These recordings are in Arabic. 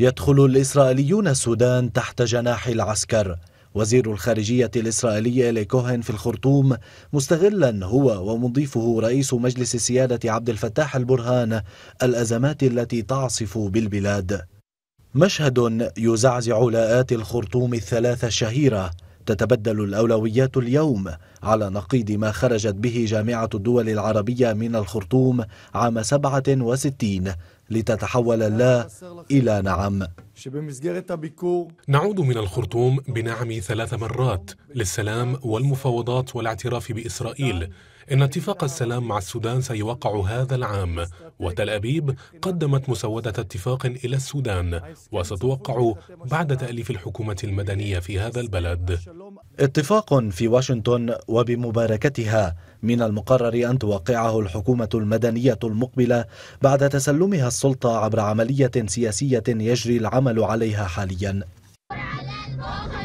يدخل الإسرائيليون السودان تحت جناح العسكر وزير الخارجية الإسرائيلية إلي كوهن في الخرطوم مستغلا هو ومضيفه رئيس مجلس السيادة عبد الفتاح البرهان الأزمات التي تعصف بالبلاد مشهد يزعزع لاءات الخرطوم الثلاثة الشهيرة تتبدل الاولويات اليوم على نقيض ما خرجت به جامعه الدول العربيه من الخرطوم عام 67 لتتحول لا الى نعم نعود من الخرطوم بنعم ثلاث مرات للسلام والمفاوضات والاعتراف بإسرائيل إن اتفاق السلام مع السودان سيوقع هذا العام وتل أبيب قدمت مسودة اتفاق إلى السودان وستوقع بعد تأليف الحكومة المدنية في هذا البلد اتفاق في واشنطن وبمباركتها من المقرر أن توقعه الحكومة المدنية المقبلة بعد تسلمها السلطة عبر عملية سياسية يجري العمل عليها حاليا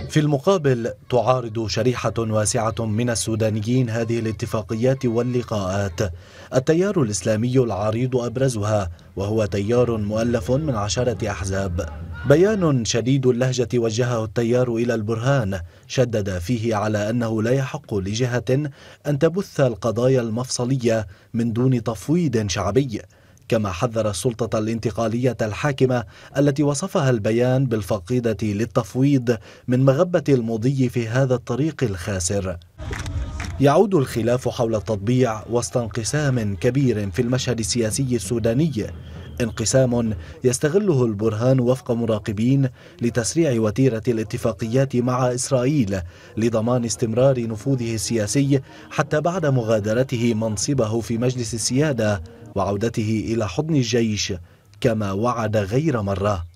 في المقابل تعارض شريحة واسعة من السودانيين هذه الاتفاقيات واللقاءات التيار الإسلامي العريض أبرزها وهو تيار مؤلف من عشرة أحزاب بيان شديد اللهجة وجهه التيار إلى البرهان شدد فيه على أنه لا يحق لجهة أن تبث القضايا المفصلية من دون تفويض شعبي كما حذر السلطة الانتقالية الحاكمة التي وصفها البيان بالفقيدة للتفويض من مغبة المضي في هذا الطريق الخاسر يعود الخلاف حول التطبيع وسط انقسام كبير في المشهد السياسي السوداني انقسام يستغله البرهان وفق مراقبين لتسريع وتيرة الاتفاقيات مع إسرائيل لضمان استمرار نفوذه السياسي حتى بعد مغادرته منصبه في مجلس السيادة وعودته إلى حضن الجيش كما وعد غير مرة